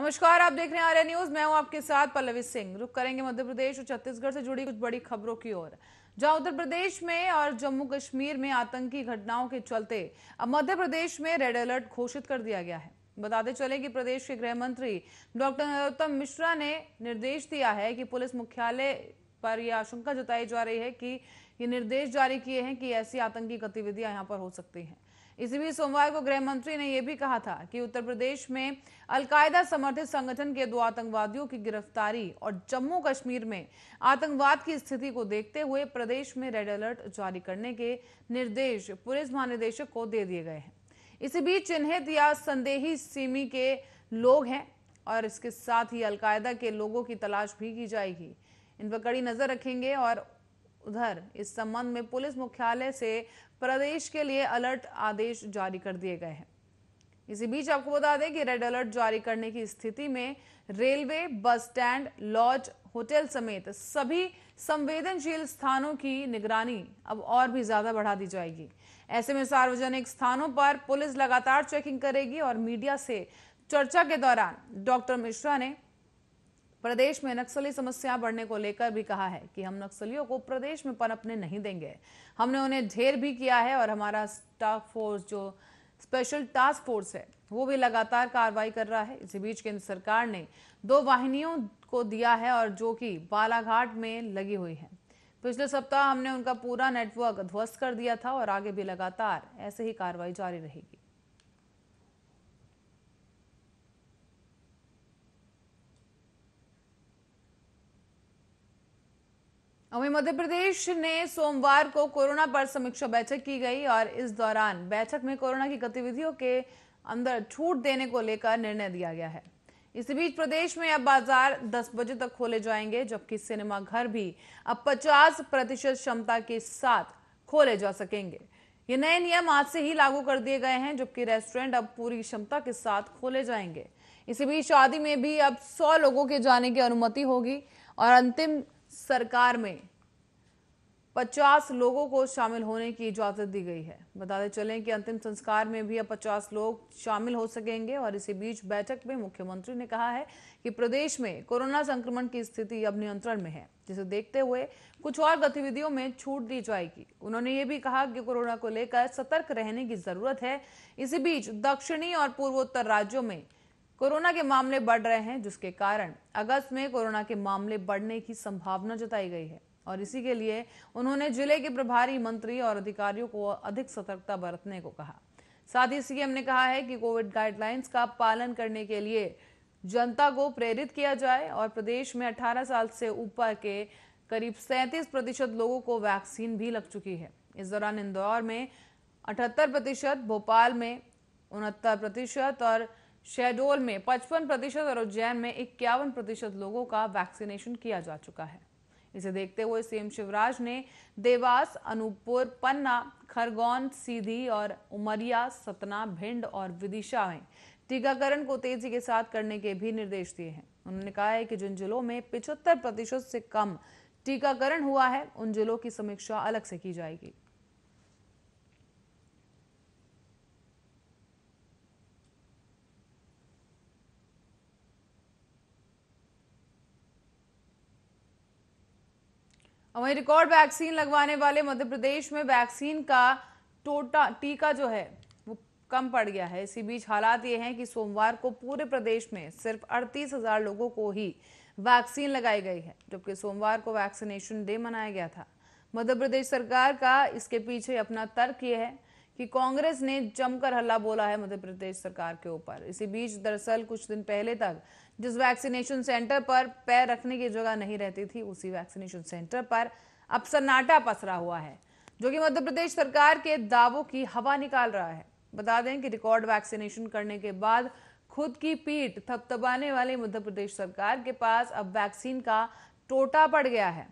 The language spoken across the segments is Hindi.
नमस्कार आप देख रहे हैं आर्या न्यूज मैं हूं आपके साथ पल्लवी सिंह रुक करेंगे मध्य प्रदेश और छत्तीसगढ़ से जुड़ी कुछ बड़ी खबरों की ओर जहां उत्तर प्रदेश में और जम्मू कश्मीर में आतंकी घटनाओं के चलते अब मध्य प्रदेश में रेड अलर्ट घोषित कर दिया गया है बताते चले कि प्रदेश के गृह मंत्री डॉक्टर नरोत्तम मिश्रा ने निर्देश दिया है कि पुलिस मुख्यालय पर यह आशंका जताई जा रही है कि ये निर्देश जारी किए हैं कि ऐसी आतंकी गतिविधियां यहाँ पर हो सकती हैं इसी बीच सोमवार को गृह मंत्री ने यह भी कहा था कि उत्तर प्रदेश में अलकायदा समर्थित संगठन के दो आतंकवादियों की गिरफ्तारी और जम्मू कश्मीर में आतंकवाद की स्थिति को देखते हुए प्रदेश में रेड अलर्ट जारी करने के निर्देश पुलिस महानिदेशक को दे दिए गए हैं इसी बीच चिन्हित या संदेही सीमी के लोग हैं और इसके साथ ही अलकायदा के लोगों की तलाश भी की जाएगी इन पर कड़ी नजर रखेंगे और उधर इस संबंध में पुलिस मुख्यालय से प्रदेश के लिए अलर्ट आदेश जारी कर दिए गए हैं इसी बीच आपको बता दें कि रेड अलर्ट जारी करने की स्थिति में railway bus stand laws hotel समेत सभी संवेदनशील स्थानों की निगरानी अब और भी ज्यादा बढ़ा दी जाएगी ऐसे में सार्वजनिक स्थानों पर पुलिस लगातार चेकिंग करेगी और मीडिया से चर्चा के दौरान डॉक्टर मिश्रा ने प्रदेश में नक्सली समस्या बढ़ने को लेकर भी कहा है कि हम नक्सलियों को प्रदेश में पनपने नहीं देंगे हमने उन्हें ढेर भी किया है और हमारा स्टाफ फोर्स जो स्पेशल टास्क फोर्स है वो भी लगातार कार्रवाई कर रहा है इसी बीच केंद्र सरकार ने दो वाहिनियों को दिया है और जो कि बालाघाट में लगी हुई है पिछले सप्ताह हमने उनका पूरा नेटवर्क ध्वस्त कर दिया था और आगे भी लगातार ऐसे ही कार्रवाई जारी रहेगी वहीं मध्य प्रदेश ने सोमवार को कोरोना पर समीक्षा बैठक की गई और इस दौरान बैठक में कोरोना की गतिविधियों के अंदर छूट देने को लेकर निर्णय दिया गया है इसी बीच प्रदेश में अब बाजार 10 बजे तक खोले जाएंगे जबकि सिनेमा घर भी अब 50 प्रतिशत क्षमता के साथ खोले जा सकेंगे ये नए नियम आज से ही लागू कर दिए गए हैं जबकि रेस्टोरेंट अब पूरी क्षमता के साथ खोले जाएंगे इसी बीच शादी में भी अब 100 लोगों के जाने की अनुमति होगी और अंतिम सरकार में 50 लोगों को शामिल होने की इजाज़त दी गई है बताते चलें कि अंतिम संस्कार में भी अब 50 लोग शामिल हो सकेंगे और इसी बीच बैठक में मुख्यमंत्री ने कहा है कि प्रदेश में कोरोना संक्रमण की स्थिति अब नियंत्रण में है जिसे देखते हुए कुछ और गतिविधियों में छूट दी जाएगी उन्होंने ये भी कहा कि कोरोना को लेकर सतर्क रहने की जरूरत है इसी बीच दक्षिणी और पूर्वोत्तर राज्यों में कोरोना के मामले बढ़ रहे हैं जिसके कारण अगस्त में कोरोना के मामले बढ़ने की संभावना जताई गई है और इसी के लिए उन्होंने जिले के प्रभारी मंत्री और अधिकारियों को अधिक सतर्कता बरतने को कहा साथ ही सीएम ने कहा है कि कोविड गाइडलाइंस का पालन करने के लिए जनता को प्रेरित किया जाए और प्रदेश में 18 साल से ऊपर के करीब 37 प्रतिशत लोगों को वैक्सीन भी लग चुकी है इस दौरान इंदौर में अठहत्तर प्रतिशत भोपाल में उनहत्तर प्रतिशत और शहडोल में 55 प्रतिशत और उज्जैन में इक्यावन प्रतिशत लोगों का वैक्सीनेशन किया जा चुका है इसे देखते हुए सीएम शिवराज ने देवास अनूपपुर पन्ना खरगोन सीधी और उमरिया सतना भिंड और विदिशा में टीकाकरण को तेजी के साथ करने के भी निर्देश दिए हैं उन्होंने कहा है कि जिन जिलों में पिछहत्तर प्रतिशत से कम टीकाकरण हुआ है उन जिलों की समीक्षा अलग से की जाएगी वहीं रिकॉर्ड वैक्सीन लगवाने वाले मध्य प्रदेश में वैक्सीन का टोटा टीका जो है वो कम पड़ गया है इसी बीच हालात ये हैं कि सोमवार को पूरे प्रदेश में सिर्फ अड़तीस हजार लोगों को ही वैक्सीन लगाई गई है जबकि सोमवार को वैक्सीनेशन डे मनाया गया था मध्य प्रदेश सरकार का इसके पीछे अपना तर्क ये है कि कांग्रेस ने जमकर हल्ला बोला है मध्य प्रदेश सरकार के ऊपर इसी बीच दरअसल कुछ दिन पहले तक जिस वैक्सीनेशन सेंटर पर पैर रखने की जगह नहीं रहती थी उसी वैक्सीनेशन सेंटर पर अब सन्नाटा पसरा हुआ है जो कि मध्य प्रदेश सरकार के दावों की हवा निकाल रहा है बता दें कि रिकॉर्ड वैक्सीनेशन करने के बाद खुद की पीठ थपथपाने वाले मध्य प्रदेश सरकार के पास अब वैक्सीन का टोटा पड़ गया है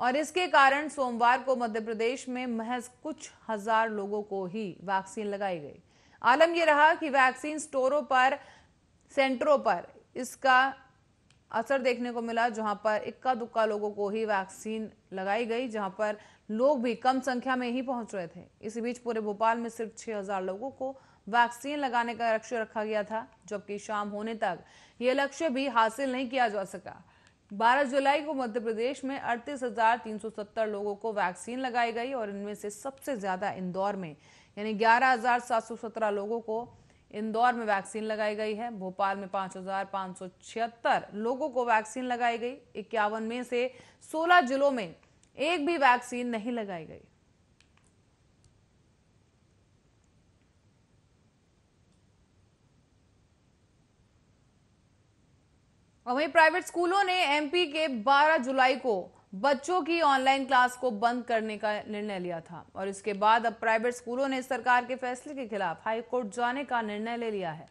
और इसके कारण सोमवार को मध्य प्रदेश में महज कुछ हजार लोगों को ही वैक्सीन लगाई गई आलम यह रहा कि वैक्सीन स्टोरों पर सेंटरों पर इसका असर देखने को मिला जहां पर इक्का दुक्का लोगों को ही वैक्सीन लगाई गई जहां पर लोग भी कम संख्या में ही पहुंच रहे थे इसी बीच पूरे भोपाल में सिर्फ 6000 लोगों को वैक्सीन लगाने का लक्ष्य रखा गया था जबकि शाम होने तक यह लक्ष्य भी हासिल नहीं किया जा सका 12 जुलाई को मध्य प्रदेश में अड़तीस लोगों को वैक्सीन लगाई गई और इनमें से सबसे ज्यादा इंदौर में यानी ग्यारह लोगों को इंदौर में वैक्सीन लगाई गई है भोपाल में पांच लोगों को वैक्सीन लगाई गई इक्यावन में से 16 जिलों में एक भी वैक्सीन नहीं लगाई गई और वहीं प्राइवेट स्कूलों ने एमपी के 12 जुलाई को बच्चों की ऑनलाइन क्लास को बंद करने का निर्णय लिया था और इसके बाद अब प्राइवेट स्कूलों ने सरकार के फैसले के खिलाफ हाई कोर्ट जाने का निर्णय ले लिया है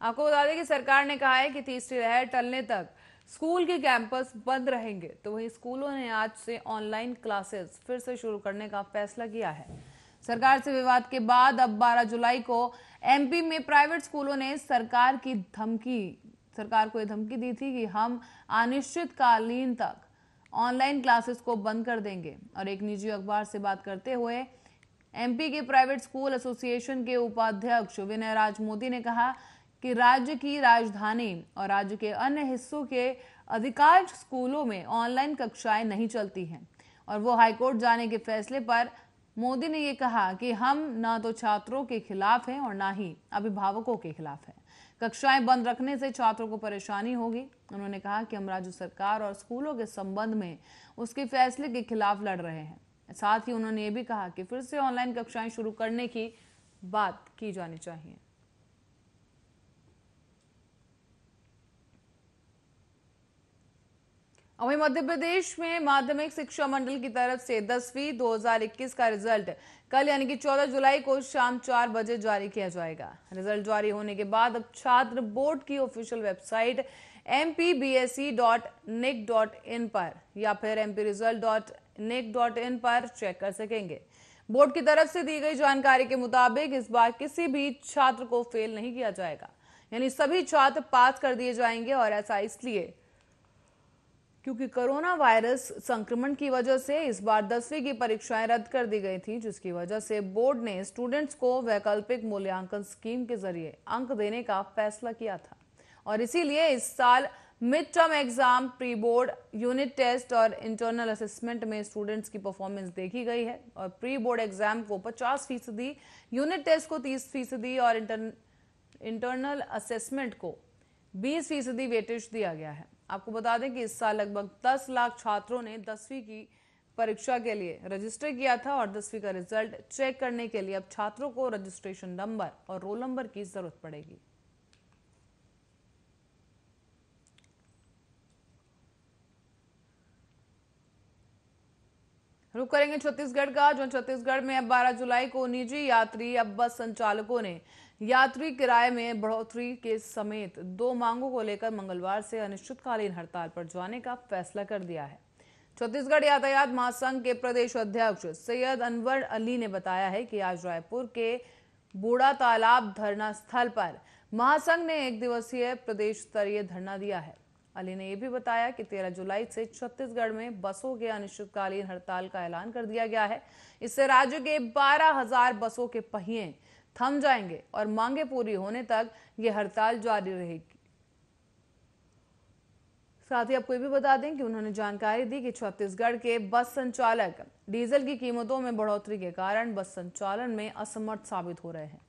आपको बता दें कि सरकार ने कहा है कि तीसरी लहर टलने तक स्कूल के कैंपस बंद रहेंगे तो वहीं स्कूलों ने आज से ऑनलाइन क्लासेस फिर से शुरू करने का फैसला किया है सरकार से विवाद के बाद अब 12 जुलाई को एमपी में प्राइवेट स्कूलों ने सरकार की धमकी सरकार को यह धमकी दी थी कि हम अनिश्चितकालीन तक ऑनलाइन क्लासेस को बंद कर देंगे और एक निजी अखबार से बात करते हुए एमपी के प्राइवेट स्कूल एसोसिएशन के उपाध्यक्ष विनय राज मोदी ने कहा कि राज्य की राजधानी और राज्य के अन्य हिस्सों के अधिकांश स्कूलों में ऑनलाइन कक्षाएं नहीं चलती हैं और वो हाईकोर्ट जाने के फैसले पर मोदी ने ये कहा कि हम ना तो छात्रों के खिलाफ हैं और ना ही अभिभावकों के खिलाफ हैं कक्षाएं बंद रखने से छात्रों को परेशानी होगी उन्होंने कहा कि हम राज्य सरकार और स्कूलों के संबंध में उसके फैसले के खिलाफ लड़ रहे हैं साथ ही उन्होंने ये भी कहा कि फिर से ऑनलाइन कक्षाएं शुरू करने की बात की जानी चाहिए वहीं मध्य प्रदेश में माध्यमिक शिक्षा मंडल की तरफ से दसवीं 2021 का रिजल्ट कल यानी कि 14 जुलाई को शाम चार बजे जारी किया जाएगा रिजल्ट जारी होने के बाद अब छात्र बोर्ड की ऑफिशियल वेबसाइट एम e पर या फिर एम पर चेक कर सकेंगे बोर्ड की तरफ से दी गई जानकारी के मुताबिक इस बार किसी भी छात्र को फेल नहीं किया जाएगा यानी सभी छात्र पास कर दिए जाएंगे और ऐसा इसलिए क्योंकि कोरोना वायरस संक्रमण की वजह से इस बार दसवीं की परीक्षाएं रद्द कर दी गई थी जिसकी वजह से बोर्ड ने स्टूडेंट्स को वैकल्पिक मूल्यांकन स्कीम के जरिए अंक देने का फैसला किया था और इसीलिए इस साल mid term exam pre board unit test और इंटरनल असेसमेंट में स्टूडेंट्स की परफॉर्मेंस देखी गई है और प्री बोर्ड एग्जाम को पचास फीसदी यूनिट टेस्ट को तीस फीसदी और इंटरनल असेसमेंट को बीस फीसदी वेटेज दिया गया है आपको बता दें कि इस साल लगभग 10 लाख छात्रों ने दसवीं की परीक्षा के लिए रजिस्टर किया था और दसवीं का रिजल्ट चेक करने के लिए अब छात्रों को रजिस्ट्रेशन नंबर और रोल नंबर की जरूरत पड़ेगी रुक करेंगे छत्तीसगढ़ का जो छत्तीसगढ़ में अब 12 जुलाई को निजी यात्री अब बस संचालकों ने यात्री किराए में बढ़ोतरी के समेत दो मांगों को लेकर मंगलवार से अनिश्चितकालीन हड़ताल पर जाने का फैसला कर दिया है छत्तीसगढ़ यातायात महासंघ के प्रदेश अध्यक्ष सैयद अनवर अली ने बताया है कि आज रायपुर के बूढ़ा तालाब धरना स्थल पर महासंघ ने एक दिवसीय प्रदेश स्तरीय धरना दिया है अली ने यह भी बताया कि 13 जुलाई से छत्तीसगढ़ में बसों के अनिश्चितकालीन हड़ताल का ऐलान कर दिया गया है इससे राज्य के 12,000 बसों के पहिए थम जाएंगे और मांगे पूरी होने तक ये हड़ताल जारी रहेगी साथ ही आपको ये भी बता दें कि उन्होंने जानकारी दी कि छत्तीसगढ़ के बस संचालक डीजल की कीमतों में बढ़ोतरी के कारण बस संचालन में असमर्थ साबित हो रहे हैं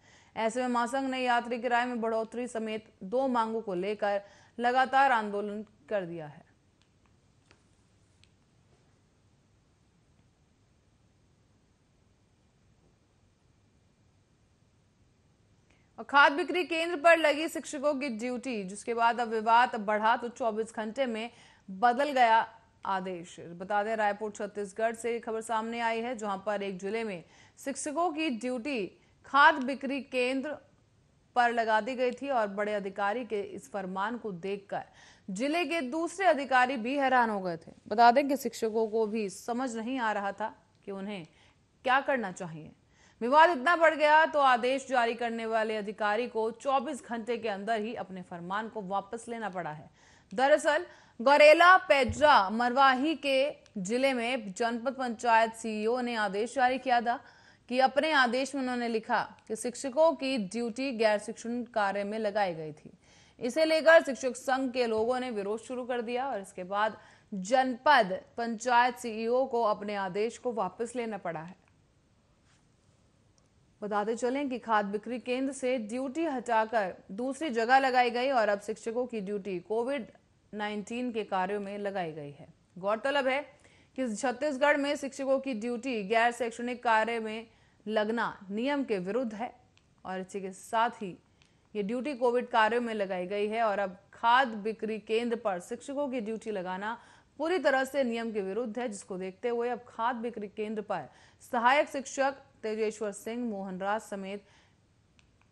ऐसे में महासंघ ने यात्री किराए में बढ़ोतरी समेत दो मांगों को लेकर लगातार आंदोलन कर दिया है और खाद बिक्री केंद्र पर लगी शिक्षकों की ड्यूटी जिसके बाद अब विवाद बढ़ा तो 24 घंटे में बदल गया आदेश बता दें रायपुर छत्तीसगढ़ से खबर सामने आई है जहां पर एक जिले में शिक्षकों की ड्यूटी खाद बिक्री केंद्र पर लगा दी गई थी और बड़े अधिकारी के इस फरमान को देखकर जिले के दूसरे अधिकारी भी हैरान हो गए थे बता दें कि शिक्षकों को भी समझ नहीं आ रहा था कि उन्हें क्या करना चाहिए विवाद इतना बढ़ गया तो आदेश जारी करने वाले अधिकारी को 24 घंटे के अंदर ही अपने फरमान को वापस लेना पड़ा है दरअसल गरेला पेड्रा मरवाही के जिले में जनपद पंचायत सीईओ ने आदेश जारी किया था कि अपने आदेश में उन्होंने लिखा कि शिक्षकों की ड्यूटी गैर शिक्षण कार्य में लगाई गई थी इसे लेकर शिक्षक संघ के लोगों ने विरोध शुरू कर दिया और इसके बाद जनपद पंचायत सीईओ को अपने आदेश को वापस लेना पड़ा है बताते चलें कि खाद बिक्री केंद्र से ड्यूटी हटाकर दूसरी जगह लगाई गई और अब शिक्षकों की ड्यूटी कोविड 19 के कार्यों में लगाई गई है गौरतलब है कि छत्तीसगढ़ में शिक्षकों की ड्यूटी गैर शैक्षणिक कार्य में लगना नियम के विरुद्ध है और इसी के साथ ही ये ड्यूटी कोविड कार्यों में लगाई गई है और अब खाद बिक्री केंद्र पर शिक्षकों की ड्यूटी लगाना पूरी तरह से नियम के विरुद्ध है जिसको देखते हुए अब खाद बिक्री केंद्र पर सहायक शिक्षक तेजेश्वर सिंह मोहन राज समेत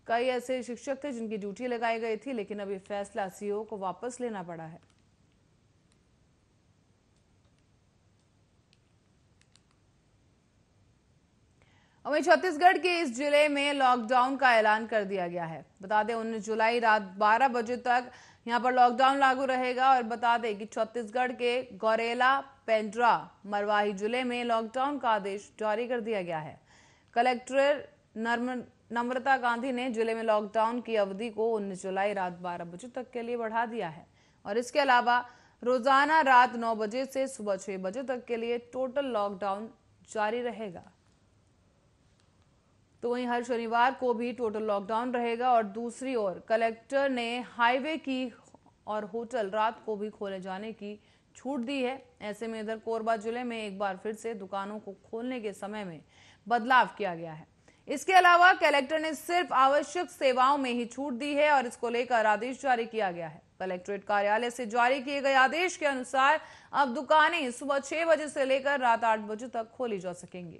कई ऐसे शिक्षक थे जिनकी ड्यूटी लगाई गई थी लेकिन अभी फैसला सीओ को वापस लेना पड़ा है वहीं छत्तीसगढ़ के इस जिले में लॉकडाउन का ऐलान कर दिया गया है बता दें उन्नीस जुलाई रात 12 बजे तक यहां पर लॉकडाउन लागू रहेगा और बता दें कि छत्तीसगढ़ के गौरेला पेंड्रा मरवाही जिले में लॉकडाउन का आदेश जारी कर दिया गया है कलेक्टर नम्रता गांधी ने जिले में लॉकडाउन की अवधि को उन्नीस जुलाई रात बारह बजे तक के लिए बढ़ा दिया है और इसके अलावा रोजाना रात नौ बजे से सुबह छह बजे तक के लिए टोटल लॉकडाउन जारी रहेगा तो वहीं हर शनिवार को भी टोटल लॉकडाउन रहेगा और दूसरी ओर कलेक्टर ने हाईवे की और होटल रात को भी खोले जाने की छूट दी है ऐसे में इधर कोरबा जिले में एक बार फिर से दुकानों को खोलने के समय में बदलाव किया गया है इसके अलावा कलेक्टर ने सिर्फ आवश्यक सेवाओं में ही छूट दी है और इसको लेकर आदेश जारी किया गया है कलेक्ट्रेट कार्यालय से जारी किए गए आदेश के अनुसार अब दुकानें सुबह छह बजे से लेकर रात आठ बजे तक खोली जा सकेंगी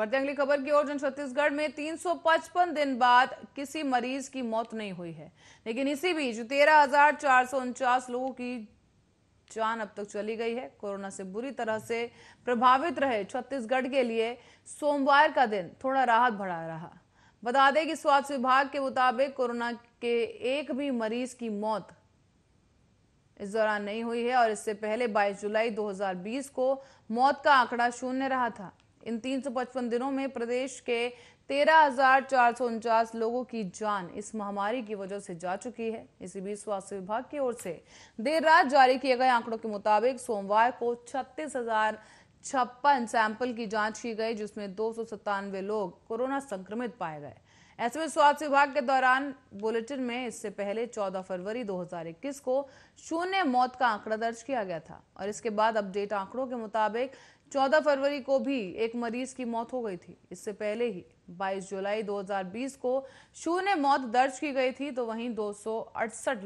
बढ़ते अगली खबर की ओर जन छत्तीसगढ़ में 355 दिन बाद किसी मरीज की मौत नहीं हुई है लेकिन इसी बीच तेरह लोगों की जान अब तक चली गई है कोरोना से बुरी तरह से प्रभावित रहे छत्तीसगढ़ के लिए सोमवार का दिन थोड़ा राहत भरा रहा बता दें कि स्वास्थ्य विभाग के मुताबिक कोरोना के एक भी मरीज की मौत इस दौरान नहीं हुई है और इससे पहले 22 जुलाई 2020 को मौत का आंकड़ा शून्य रहा था इन तीन सौ पचपन दिनों में प्रदेश के तेरह हजार चार सौ उनचास लोगों की जान इस महामारी की वजह से जा चुकी है इसी बीच स्वास्थ्य विभाग की ओर से देर रात जारी किए गए आंकड़ों के मुताबिक सोमवार को छत्तीस हजार छप्पन सैंपल की जांच की गई जिसमें दो लोग कोरोना संक्रमित पाए गए ऐसे में स्वास्थ्य विभाग के दौरान बुलेटिन में इससे पहले 14 फरवरी 2021 को शून्य मौत का आंकड़ा दर्ज किया गया था और इसके बाद अपडेट आंकड़ों के मुताबिक 14 फरवरी को भी एक मरीज की मौत हो गई थी इससे पहले ही 22 जुलाई 2020 को शून्य मौत दर्ज की गई थी तो वहीं दो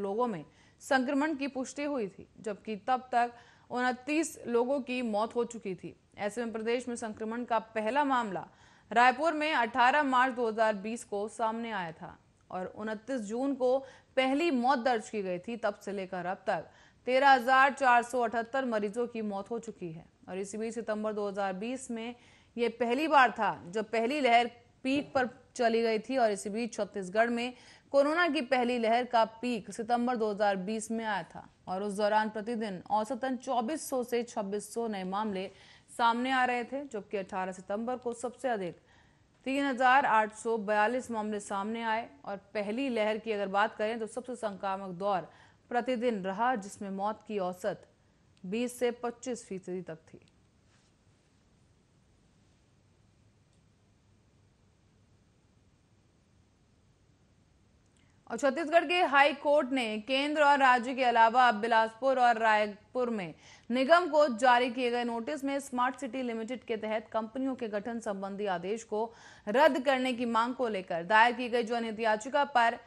लोगों में संक्रमण की पुष्टि हुई थी जबकि तब तक उनतीस लोगों की मौत हो चुकी थी ऐसे में प्रदेश में संक्रमण का पहला मामला रायपुर में 18 मार्च 2020 को सामने आया था और 29 जून को पहली मौत दर्ज की गई थी तब से लेकर अब तक तेरह मरीजों की मौत हो चुकी है और इसी बीच सितंबर 2020 में यह पहली बार था जो पहली लहर पीक पर चली गई थी और इसी बीच छत्तीसगढ़ में कोरोना की पहली लहर का पीक सितंबर 2020 में आया था और उस दौरान प्रतिदिन औसतन 2400 से 2600 नए मामले सामने आ रहे थे जबकि 18 सितंबर को सबसे अधिक 3,842 मामले सामने आए और पहली लहर की अगर बात करें तो सबसे संक्रामक दौर प्रतिदिन रहा जिसमें मौत की औसत 20 से 25 फीसदी तक थी और छत्तीसगढ़ के हाई कोर्ट ने केंद्र और राज्य के अलावा अब बिलासपुर और रायपुर में निगम को जारी किए गए नोटिस में स्मार्ट सिटी लिमिटेड के तहत कंपनियों के गठन संबंधी आदेश को रद्द करने की मांग को लेकर दायर की गई जनहित याचिका पर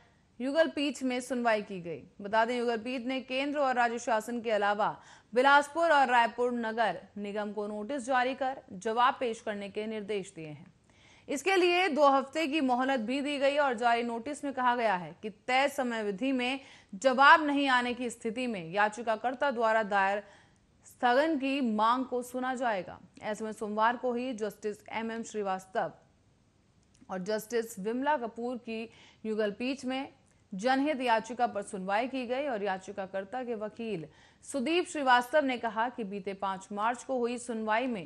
युगल पीठ में सुनवाई की गई बता दें युगल पीठ ने केंद्र और राज्य शासन के अलावा बिलासपुर और रायपुर नगर निगम को नोटिस जारी कर जवाब पेश करने के निर्देश दिए हैं इसके लिए दो हफ्ते की मोहलत भी दी गई और जारी नोटिस में कहा गया है कि तय समय विधि में जवाब नहीं आने की स्थिति में याचिकाकर्ता द्वारा दायर स्थगन की मांग को सुना जाएगा ऐसे में सोमवार को ही जस्टिस एम एम श्रीवास्तव और जस्टिस विमला कपूर की युगल पीठ में जनहित याचिका पर सुनवाई की गई और याचिकाकर्ता के वकील सुदीप श्रीवास्तव ने कहा कि बीते पांच मार्च को हुई सुनवाई में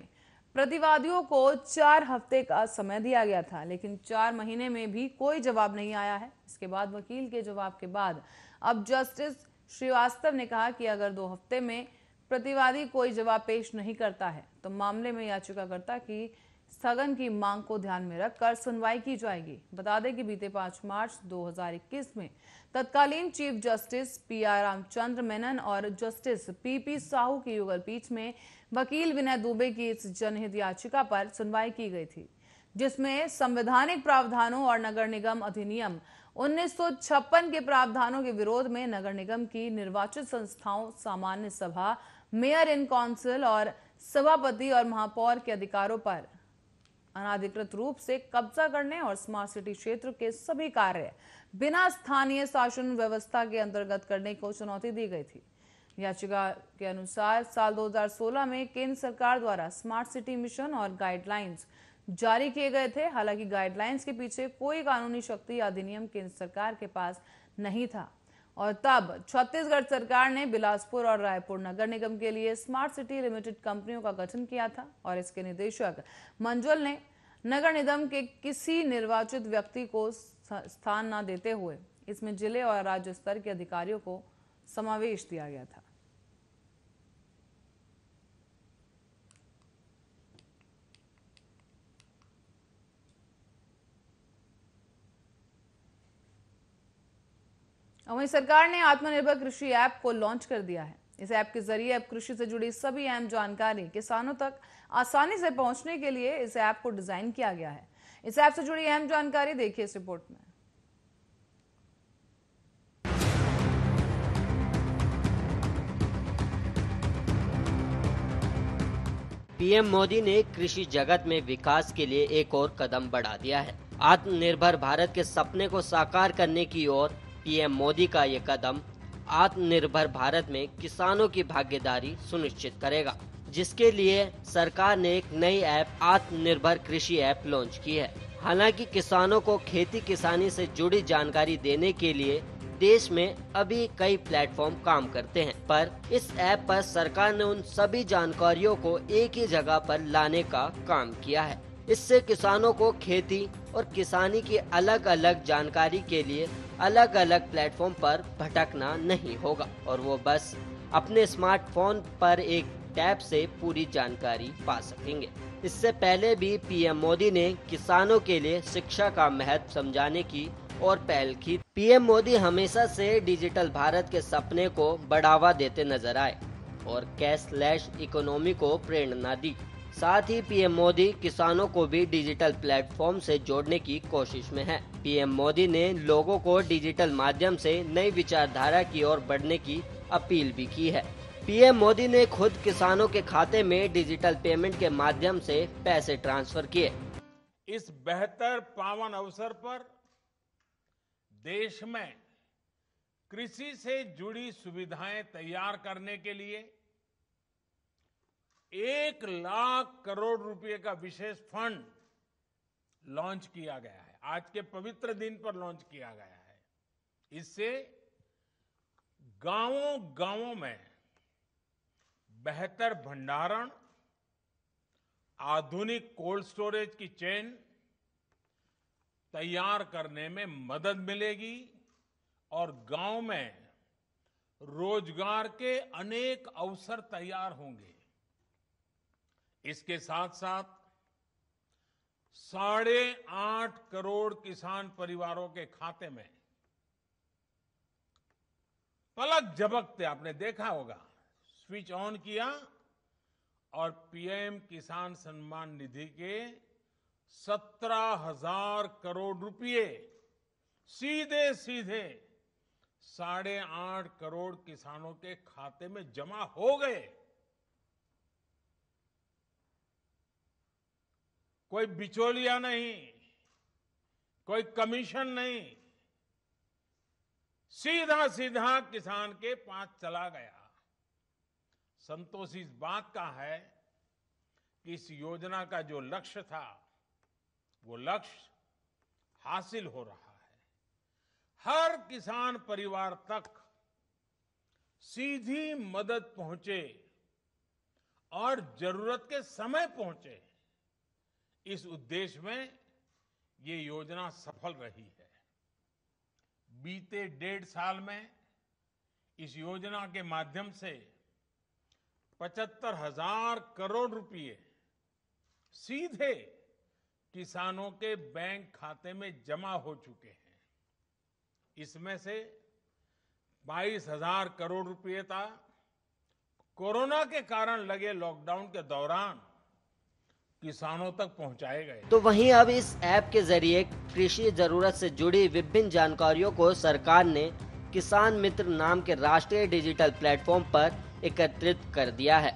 प्रतिवादियों को चार हफ्ते का समय दिया गया था लेकिन चार महीने में भी कोई जवाब नहीं आया है इसके बाद वकील के जवाब के बाद अब जस्टिस श्रीवास्तव ने कहा कि अगर दो हफ्ते में प्रतिवादी कोई जवाब पेश नहीं करता है तो मामले में याचिकाकर्ता की स्थगन की मांग को ध्यान में रखकर सुनवाई की जाएगी बता दें कि बीते 5 मार्च 2021 में तत्कालीन chief justice P R Ramachandra Menon और जस्टिस पी पी साहू की युगल पीठ में वकील विनय दुबे की इस जनहित याचिका पर सुनवाई की गई थी जिसमें संवैधानिक प्रावधानों और नगर निगम अधिनियम 1956 के प्रावधानों के विरोध में नगर निगम की निर्वाचित संस्थाओं सामान्य सभा मेयर इन काउंसिल और सभापति और महापौर के अधिकारों पर अनाधिकृत रूप से कब्जा करने और स्मार्ट सिटी क्षेत्र के सभी कार्य बिना स्थानीय शासन व्यवस्था के अंतर्गत करने को चुनौती दी गई थी याचिका के अनुसार साल 2016 में केंद्र सरकार द्वारा स्मार्ट सिटी मिशन और गाइडलाइंस जारी किए गए थे हालांकि गाइडलाइंस के पीछे कोई कानूनी शक्ति अधिनियम केंद्र सरकार के पास नहीं था और तब छत्तीसगढ़ सरकार ने बिलासपुर और रायपुर नगर निगम के लिए स्मार्ट सिटी लिमिटेड कंपनियों का गठन किया था और इसके निदेशक मंजुल ने नगर निगम के किसी निर्वाचित व्यक्ति को स्थान न देते हुए इसमें जिले और राज्य स्तर के अधिकारियों को समावेश दिया गया था वहीं सरकार ने आत्मनिर्भर कृषि ऐप को लॉन्च कर दिया है इस ऐप के जरिए अब कृषि से जुड़ी सभी अहम जानकारी किसानों तक आसानी से पहुंचने के लिए इस ऐप को डिजाइन किया गया है इस ऐप से जुड़ी अहम जानकारी देखिए इस रिपोर्ट में पीएम मोदी ने कृषि जगत में विकास के लिए एक और कदम बढ़ा दिया है आत्मनिर्भर भारत के सपने को साकार करने की ओर पीएम मोदी का ये कदम आत्मनिर्भर भारत में किसानों की भागीदारी सुनिश्चित करेगा जिसके लिए सरकार ने एक नई ऐप आत्मनिर्भर कृषि ऐप लॉन्च की है हालांकि किसानों को खेती किसानी से जुड़ी जानकारी देने के लिए देश में अभी कई प्लेटफॉर्म काम करते हैं पर इस ऐप पर सरकार ने उन सभी जानकारियों को एक ही जगह पर लाने का काम किया है इससे किसानों को खेती और किसानी की अलग अलग जानकारी के लिए अलग अलग प्लेटफॉर्म पर भटकना नहीं होगा और वो बस अपने स्मार्टफोन पर एक टैब से पूरी जानकारी पा सकेंगे इससे पहले भी पीएम मोदी ने किसानों के लिए शिक्षा का महत्व समझाने की और पहल की पीएम मोदी हमेशा से डिजिटल भारत के सपने को बढ़ावा देते नजर आए और कैशलेस इकोनॉमी को प्रेरणा दी साथ ही पीएम मोदी किसानों को भी डिजिटल प्लेटफॉर्म से जोड़ने की कोशिश में है पीएम मोदी ने लोगों को डिजिटल माध्यम से नई विचारधारा की ओर बढ़ने की अपील भी की है पीएम मोदी ने खुद किसानों के खाते में डिजिटल पेमेंट के माध्यम से पैसे ट्रांसफर किए इस बेहतर पावन अवसर पर देश में कृषि से जुड़ी सुविधाएं तैयार करने के लिए एक लाख करोड़ रुपए का विशेष फंड लॉन्च किया गया है आज के पवित्र दिन पर लॉन्च किया गया है इससे गांवों गांवों में बेहतर भंडारण आधुनिक कोल्ड स्टोरेज की चेन तैयार करने में मदद मिलेगी और गांव में रोजगार के अनेक अवसर तैयार होंगे इसके साथ साथ साढ़े आठ करोड़ किसान परिवारों के खाते में पलक झपकते आपने देखा होगा स्विच ऑन किया और पीएम किसान सम्मान निधि के सत्रह हजार करोड़ रुपए सीधे सीधे साढ़े आठ करोड़ किसानों के खाते में जमा हो गए कोई बिचौलिया नहीं कोई कमीशन नहीं सीधा सीधा किसान के पास चला गया संतोष इस बात का है कि इस योजना का जो लक्ष्य था वो लक्ष्य हासिल हो रहा है हर किसान परिवार तक सीधी मदद पहुंचे और जरूरत के समय पहुंचे इस उद्देश्य में ये योजना सफल रही है बीते डेढ़ साल में इस योजना के माध्यम से पचहत्तर हजार करोड़ रुपए सीधे किसानों के बैंक खाते में जमा हो चुके हैं इसमें से बाईस हजार करोड़ रुपए था कोरोना के कारण लगे लॉकडाउन के दौरान किसानों तक पहुंचाए गए तो वहीं अब इस ऐप के जरिए कृषि जरूरत से जुड़ी विभिन्न जानकारियों को सरकार ने किसान मित्र नाम के राष्ट्रीय डिजिटल प्लेटफॉर्म पर एकत्रित कर दिया है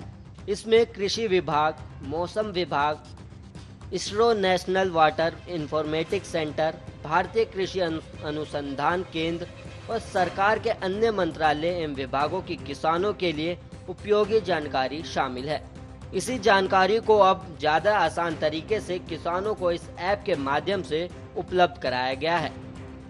इसमें कृषि विभाग मौसम विभाग ISRO national water informatic centre भारतीय कृषि अनुसंधान केंद्र और सरकार के अन्य मंत्रालय एवं विभागों की किसानों के लिए उपयोगी जानकारी शामिल है इसी जानकारी को अब ज़्यादा आसान तरीके से किसानों को इस ऐप के माध्यम से उपलब्ध कराया गया है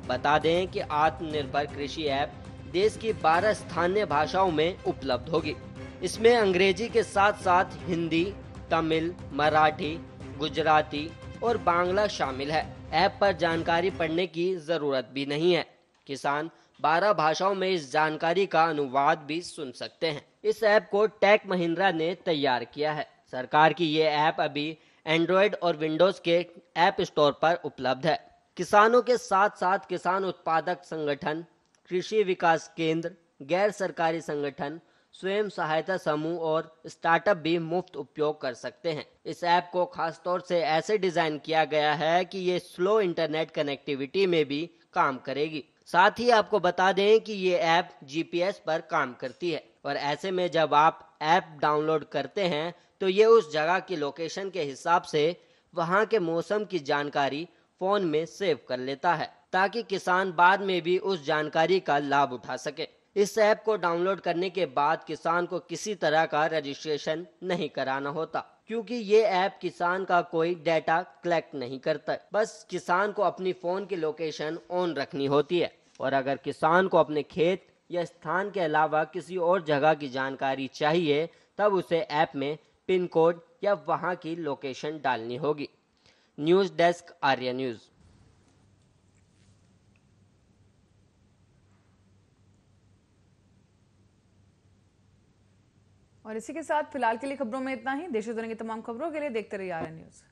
बता दें कि आत्मनिर्भर कृषि ऐप देश की 12 स्थानीय भाषाओं में उपलब्ध होगी इसमें अंग्रेजी के साथ साथ हिंदी तमिल मराठी गुजराती और बांग्ला शामिल है ऐप पर जानकारी पढ़ने की जरूरत भी नहीं है किसान 12 भाषाओं में इस जानकारी का अनुवाद भी सुन सकते हैं इस ऐप को टेक महिंद्रा ने तैयार किया है सरकार की ये ऐप अभी एंड्रॉयड और विंडोज के ऐप स्टोर पर उपलब्ध है किसानों के साथ साथ किसान उत्पादक संगठन कृषि विकास केंद्र गैर सरकारी संगठन स्वयं सहायता समूह और स्टार्टअप भी मुफ्त उपयोग कर सकते हैं इस ऐप को खासतौर से ऐसे डिजाइन किया गया है कि ये स्लो इंटरनेट कनेक्टिविटी में भी काम करेगी साथ ही आपको बता दें कि ये ऐप जीपीएस पर काम करती है और ऐसे में जब आप ऐप डाउनलोड करते हैं तो ये उस जगह की लोकेशन के हिसाब से वहाँ के मौसम की जानकारी फ़ोन में सेव कर लेता है ताकि किसान बाद में भी उस जानकारी का लाभ उठा सके इस ऐप को डाउनलोड करने के बाद किसान को किसी तरह का रजिस्ट्रेशन नहीं कराना होता क्योंकि ये ऐप किसान का कोई डाटा कलेक्ट नहीं करता बस किसान को अपनी फ़ोन की लोकेशन ऑन रखनी होती है और अगर किसान को अपने खेत या स्थान के अलावा किसी और जगह की जानकारी चाहिए तब उसे ऐप में पिन कोड या वहाँ की लोकेशन डालनी होगी न्यूज़ डेस्क आर्य न्यूज़ और इसी के साथ फिलहाल के लिए खबरों में इतना ही देश दुनिया की तमाम खबरों के लिए देखते रहिए आर न्यूज़